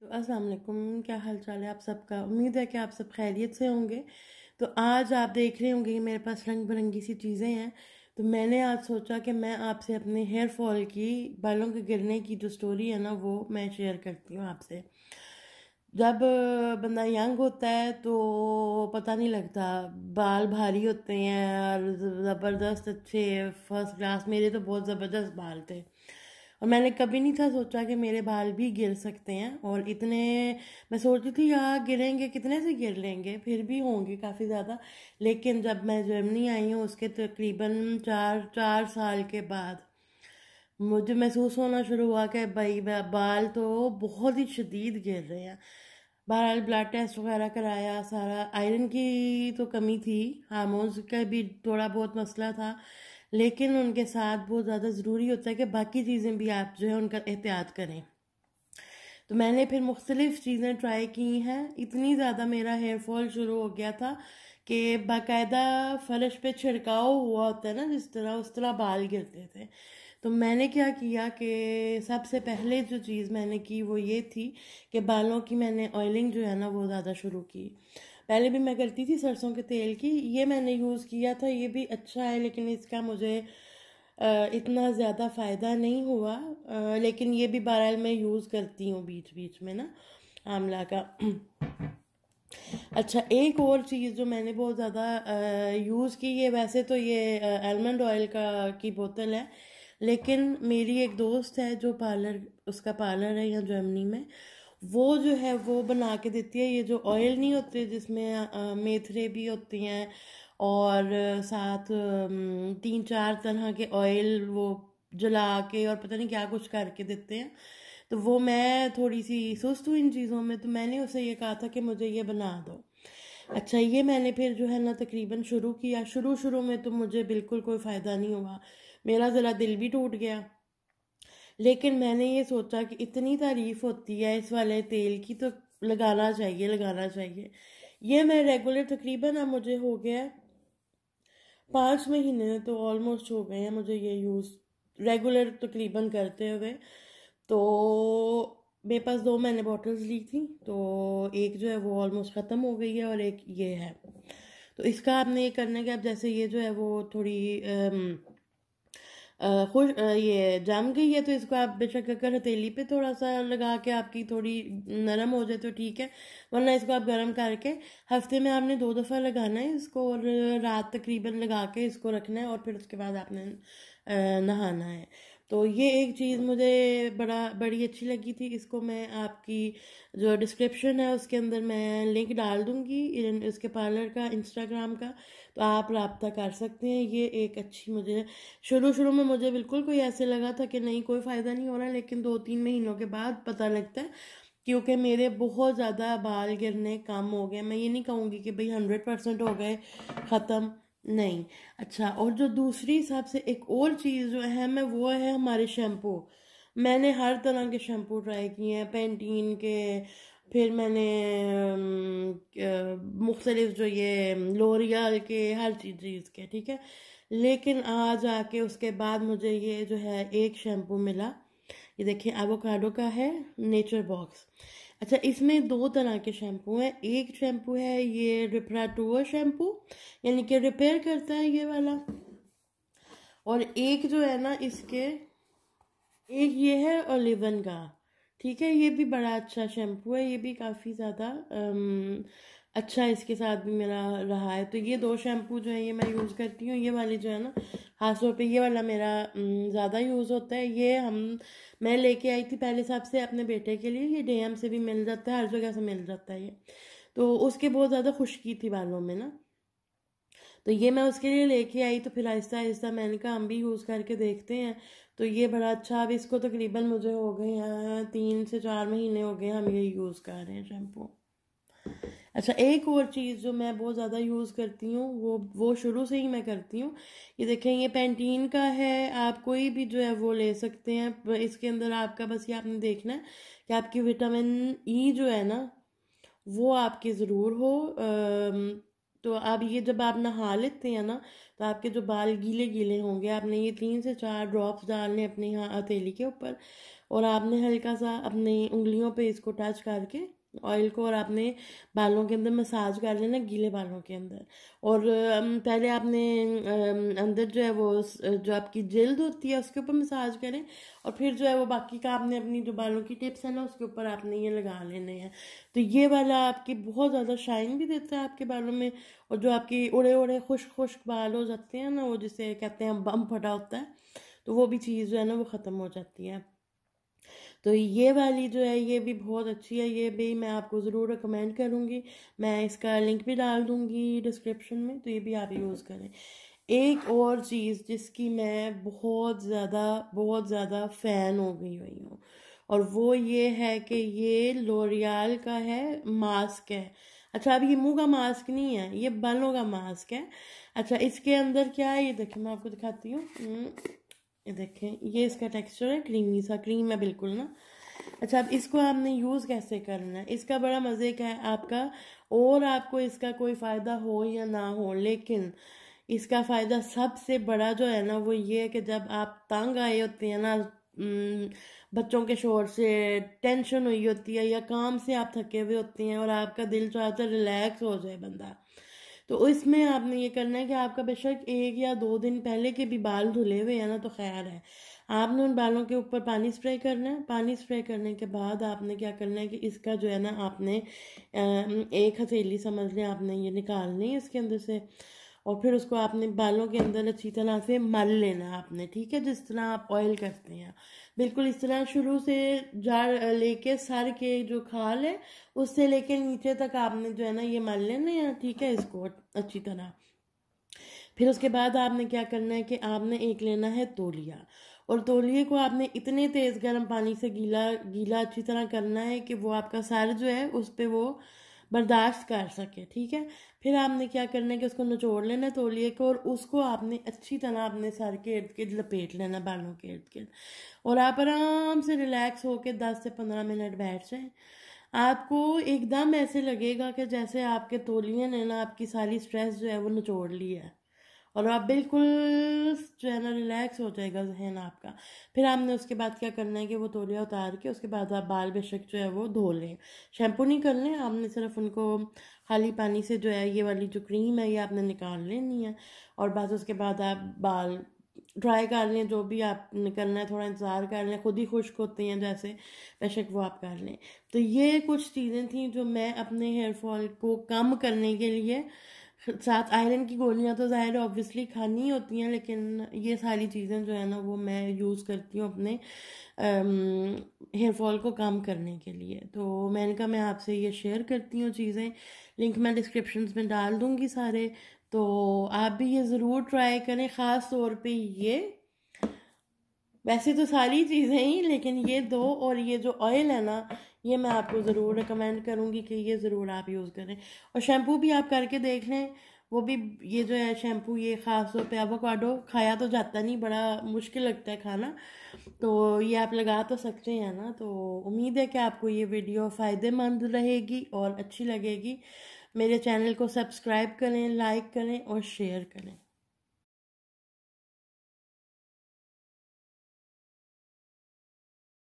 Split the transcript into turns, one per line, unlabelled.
तो अस्सलाम वालेकुम क्या हाल चाल है आप सबका उम्मीद है कि आप सब खैरियत से होंगे तो आज आप देख रहे होंगे कि मेरे पास रंग बिरंगी सी चीज़ें हैं तो मैंने आज सोचा कि मैं आपसे अपने हेयर फॉल की बालों के गिरने की जो स्टोरी है ना वो मैं शेयर करती हूँ आपसे जब बंदा यंग होता है तो पता नहीं लगता बाल भारी होते हैं और ज़बरदस्त अच्छे फर्स्ट क्लास मेरे तो बहुत ज़बरदस्त बाल थे और मैंने कभी नहीं था सोचा कि मेरे बाल भी गिर सकते हैं और इतने मैं सोचती थी यार गिरेंगे कितने से गिर लेंगे फिर भी होंगे काफ़ी ज़्यादा लेकिन जब मैं जर्मनी आई हूँ उसके तकरीबन चार चार साल के बाद मुझे महसूस होना शुरू हुआ कि भाई बाल तो बहुत ही शदीद गिर रहे हैं बहरहाल ब्लड टेस्ट वगैरह कराया सारा आयरन की तो कमी थी हारमोन्स का भी थोड़ा बहुत मसला था लेकिन उनके साथ बहुत ज़्यादा ज़रूरी होता है कि बाकी चीज़ें भी आप जो है उनका एहतियात करें तो मैंने फिर मुख्तलिफ़ चीज़ें ट्राई की हैं इतनी ज़्यादा मेरा हेयर फॉल शुरू हो गया था कि बाकायदा फर्श पे छिड़काव हुआ होता है ना जिस तरह उस तरह बाल गिरते थे तो मैंने क्या किया कि सबसे पहले जो चीज़ मैंने की वो ये थी कि बालों की मैंने ऑयलिंग जो है ना वो ज़्यादा शुरू की पहले भी मैं करती थी सरसों के तेल की ये मैंने यूज़ किया था ये भी अच्छा है लेकिन इसका मुझे इतना ज़्यादा फ़ायदा नहीं हुआ लेकिन ये भी बहरहाल मैं यूज़ करती हूँ बीच बीच में ना आंवला का अच्छा एक और चीज़ जो मैंने बहुत ज़्यादा यूज़ की है वैसे तो ये आलमंड ऑयल का की बोतल है लेकिन मेरी एक दोस्त है जो पार्लर उसका पार्लर है यहाँ जर्मनी में वो जो है वो बना के देती है ये जो ऑयल नहीं होते जिसमें मेथरे भी होती हैं और साथ तीन चार तरह के ऑयल वो जला के और पता नहीं क्या कुछ करके देते हैं तो वो मैं थोड़ी सी सुस्त हूँ इन चीज़ों में तो मैंने उसे ये कहा था कि मुझे ये बना दो अच्छा ये मैंने फिर जो है ना तकरीबन शुरू किया शुरू शुरू में तो मुझे बिल्कुल कोई फ़ायदा नहीं हुआ मेरा ज़रा दिल भी टूट गया लेकिन मैंने ये सोचा कि इतनी तारीफ़ होती है इस वाले तेल की तो लगाना चाहिए लगाना चाहिए ये मैं रेगुलर तकरीबन अब मुझे हो गया पाँच महीने तो ऑलमोस्ट हो गए हैं मुझे ये यूज़ रेगुलर तकरीबन करते हुए तो मेरे पास दो मैंने बॉटल्स ली थी तो एक जो है वो ऑलमोस्ट ख़त्म हो गई है और एक ये है तो इसका आपने ये करना है कि आप जैसे ये जो है वो थोड़ी खुश ये जम गई है तो इसको आप बेशक अगर हथेली पे थोड़ा सा लगा के आपकी थोड़ी नरम हो जाए तो ठीक है वरना इसको आप गर्म करके हफ्ते में आपने दो दफ़ा लगाना है इसको और रात तकरीबन लगा के इसको रखना है और फिर उसके बाद आपने नहाना है तो ये एक चीज़ मुझे बड़ा बड़ी अच्छी लगी थी इसको मैं आपकी जो डिस्क्रिप्शन है उसके अंदर मैं लिंक डाल दूँगी इसके पार्लर का इंस्टाग्राम का तो आप रबता कर सकते हैं ये एक अच्छी मुझे शुरू शुरू में मुझे बिल्कुल कोई ऐसे लगा था कि नहीं कोई फ़ायदा नहीं हो रहा लेकिन दो तीन महीनों के बाद पता लगता है क्योंकि मेरे बहुत ज़्यादा बाल गिरने कम हो गए मैं ये नहीं कहूँगी कि भाई हंड्रेड परसेंट हो गए ख़त्म नहीं अच्छा और जो दूसरी हिसाब से एक और चीज़ जो अहम है वो है हमारे शैम्पू मैंने हर तरह के शैम्पू ट्राई किए हैं पेंटीन के फिर मैंने मुख्तलिफ जो ये लोरियल के हर चीज़ के ठीक है लेकिन आज आके उसके बाद मुझे ये जो है एक शैम्पू मिला ये देखिए एवोकाडो का है नेचर बॉक्स अच्छा इसमें दो तरह के शैम्पू हैं एक शैम्पू है ये रिपराटोआ शैम्पू यानी कि रिपेयर करता है ये वाला और एक जो है ना इसके एक ये है ओलिवन का ठीक है ये भी बड़ा अच्छा शैम्पू है ये भी काफ़ी ज़्यादा अच्छा इसके साथ भी मेरा रहा है तो ये दो शैम्पू जो है ये मैं यूज़ करती हूँ ये वाली जो है ना खासतौर पे ये वाला मेरा ज़्यादा यूज़ होता है ये हम मैं लेके आई थी पहले साहब से अपने बेटे के लिए ये डे से भी मिल जाता है हर जगह से मिल जाता है ये तो उसके बहुत ज़्यादा खुशकी थी बालों में ना तो ये मैं उसके लिए लेके आई तो फिर आहिस्ता आहिस्ता मैंने कहा हम भी यूज़ करके देखते हैं तो ये बड़ा अच्छा अब इसको तकरीबन तो मुझे हो गए हैं तीन से चार महीने हो गए हम ये यूज़ कर रहे हैं शैम्पू अच्छा एक और चीज़ जो मैं बहुत ज़्यादा यूज़ करती हूँ वो वो शुरू से ही मैं करती हूँ ये देखें ये पेंटीन का है आप कोई भी जो है वो ले सकते हैं इसके अंदर आपका बस ये आपने देखना है कि आपकी विटामिन ई e जो है ना वो आपकी ज़रूर हो आ, तो आप ये जब आप नहा लेते हैं ना तो आपके जो बाल गीले गीले होंगे आपने ये तीन से चार ड्रॉप्स डालने अपनी हथेली के ऊपर और आपने हल्का सा अपनी उंगलियों पे इसको टच करके ऑयल को और आपने बालों के अंदर मसाज कर लेना गीले बालों के अंदर और पहले आपने अंदर जो है वो जो आपकी जल्द होती है उसके ऊपर मसाज करें और फिर जो है वो बाकी का आपने अपनी जो बालों की टिप्स है ना उसके ऊपर आपने ये लगा लेने हैं तो ये वाला आपके बहुत ज़्यादा शाइन भी देता है आपके बालों में और जो आपके उड़े उड़े खुश्क खुश्क बाल हो जाते हैं ना वो जिसे कहते हैं बम फटा होता है तो वो भी चीज़ जो है ना वो ख़त्म हो जाती है तो ये वाली जो है ये भी बहुत अच्छी है ये भी मैं आपको ज़रूर रिकमेंड करूँगी मैं इसका लिंक भी डाल दूँगी डिस्क्रिप्शन में तो ये भी आप यूज़ करें एक और चीज़ जिसकी मैं बहुत ज़्यादा बहुत ज़्यादा फ़ैन हो गई हुई हूँ और वो ये है कि ये लोरियाल का है मास्क है अच्छा अब ये मुंह का मास्क नहीं है ये बालों का मास्क है अच्छा इसके अंदर क्या है ये देखिए मैं आपको दिखाती हूँ हम्म। ये देखें ये इसका टेक्सचर है क्रीमी सा क्रीम है बिल्कुल ना अच्छा अब इसको आपने यूज़ कैसे करना है इसका बड़ा मज़े का है आपका और आपको इसका कोई फ़ायदा हो या ना हो लेकिन इसका फ़ायदा सबसे बड़ा जो है ना वो ये है कि जब आप तंग आए होते हैं ना बच्चों के शोर से टेंशन हुई होती है या काम से आप थके हुए होते हैं और आपका दिल चाहता है रिलैक्स हो जाए बंदा तो इसमें आपने ये करना है कि आपका बेशक एक या दो दिन पहले के भी बाल धुले हुए हैं ना तो खैर है आपने उन बालों के ऊपर पानी स्प्रे करना है पानी स्प्रे करने के बाद आपने क्या करना है कि इसका जो है ना आपने एक हथेली समझ लें आपने ये निकालनी है इसके अंदर से और फिर उसको आपने बालों के अंदर अच्छी तरह से मल लेना आपने ठीक है जिस तरह आप ऑयल करते हैं बिल्कुल इस तरह शुरू से झाड़ लेके सर के जो खाल है उससे लेके नीचे तक आपने जो है ना ये मान लेना यहाँ ठीक है इसको अच्छी तरह फिर उसके बाद आपने क्या करना है कि आपने एक लेना है तोलिया और तोलिए को आपने इतने तेज़ गर्म पानी से गीला गीला अच्छी तरह करना है कि वो आपका सर जो है उस पर वो बर्दाश्त कर सके ठीक है फिर आपने क्या करना है कि उसको नचोड़ लेना तोलिए को और उसको आपने अच्छी तरह अपने सर के इर्द गिर्द लपेट लेना बालों के इर्द गिर्द और आप आराम से रिलैक्स होकर दस से पंद्रह मिनट बैठ जाएँ आपको एकदम ऐसे लगेगा कि जैसे आपके तोलिए ने ना आपकी सारी स्ट्रेस जो है वो नचोड़ ली है और आप बिल्कुल जो है ना रिलैक्स हो जाएगा जहन आपका फिर आपने उसके बाद क्या करना है कि वो तोलिया उतार के उसके बाद आप बाल बेशक जो है वो धो लें शैम्पू नहीं कर लें आपने सिर्फ उनको खाली पानी से जो है ये वाली जो क्रीम है ये आपने निकाल लेनी है और बस उसके बाद आप बाल ड्राई कर लें जो भी आप करना है थोड़ा इंतज़ार कर लें खुद ही खुश्क होते हैं जैसे बेशक वो आप कर लें तो ये कुछ चीज़ें थी जो मैं अपने हेयर फॉल को कम करने के लिए साथ आयरन की गोलियां तो ज़ाहिर है ऑब्वियसली खानी ही होती हैं लेकिन ये सारी चीज़ें जो है ना वो मैं यूज़ करती हूँ अपने हेयर um, फॉल को कम करने के लिए तो मैंने कहा मैं आपसे ये शेयर करती हूँ चीज़ें लिंक मैं डिस्क्रिप्शन में डाल दूँगी सारे तो आप भी ये ज़रूर ट्राई करें ख़ास तौर पे ये वैसे तो सारी चीज़ें ही लेकिन ये दो और ये जो ऑयल है ना ये मैं आपको ज़रूर रिकमेंड करूँगी कि ये ज़रूर आप यूज़ करें और शैम्पू भी आप करके देख लें वो भी ये जो है शैम्पू ये ख़ास तौर पर एवोकाडो खाया तो जाता नहीं बड़ा मुश्किल लगता है खाना तो ये आप लगा तो सकते हैं ना तो उम्मीद है कि आपको ये वीडियो फ़ायदेमंद रहेगी और अच्छी लगेगी मेरे चैनल को सब्सक्राइब करें लाइक करें और शेयर करें